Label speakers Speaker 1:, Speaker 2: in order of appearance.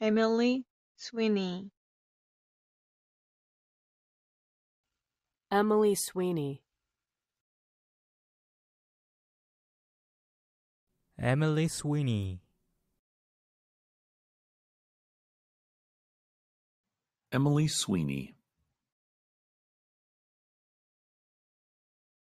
Speaker 1: Emily Sweeney. Emily Sweeney. Emily Sweeney. Emily Sweeney.